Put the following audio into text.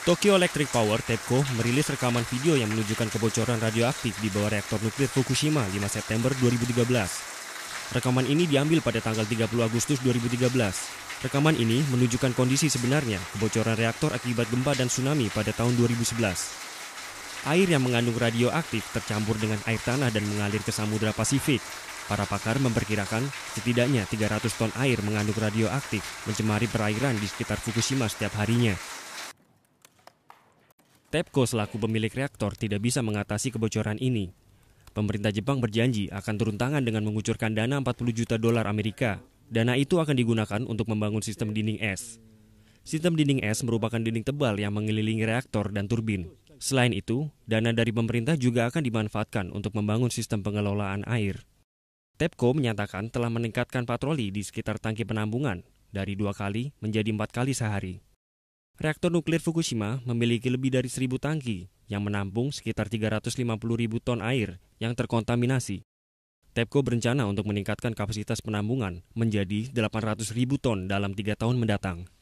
Tokyo Electric Power TEPCO merilis rekaman video yang menunjukkan kebocoran radioaktif di bawah reaktor nuklir Fukushima 5 September 2013. Rekaman ini diambil pada tanggal 30 Agustus 2013. Rekaman ini menunjukkan kondisi sebenarnya kebocoran reaktor akibat gempa dan tsunami pada tahun 2011. Air yang mengandung radioaktif tercampur dengan air tanah dan mengalir ke Samudra Pasifik, Para pakar memperkirakan setidaknya 300 ton air mengandung radioaktif mencemari perairan di sekitar Fukushima setiap harinya. TEPCO selaku pemilik reaktor tidak bisa mengatasi kebocoran ini. Pemerintah Jepang berjanji akan turun tangan dengan mengucurkan dana 40 juta dolar Amerika. Dana itu akan digunakan untuk membangun sistem dinding es. Sistem dinding es merupakan dinding tebal yang mengelilingi reaktor dan turbin. Selain itu, dana dari pemerintah juga akan dimanfaatkan untuk membangun sistem pengelolaan air. TEPCO menyatakan telah meningkatkan patroli di sekitar tangki penampungan dari dua kali menjadi empat kali sehari. Reaktor nuklir Fukushima memiliki lebih dari seribu tangki yang menampung sekitar ribu ton air yang terkontaminasi. TEPCO berencana untuk meningkatkan kapasitas penambungan menjadi ribu ton dalam tiga tahun mendatang.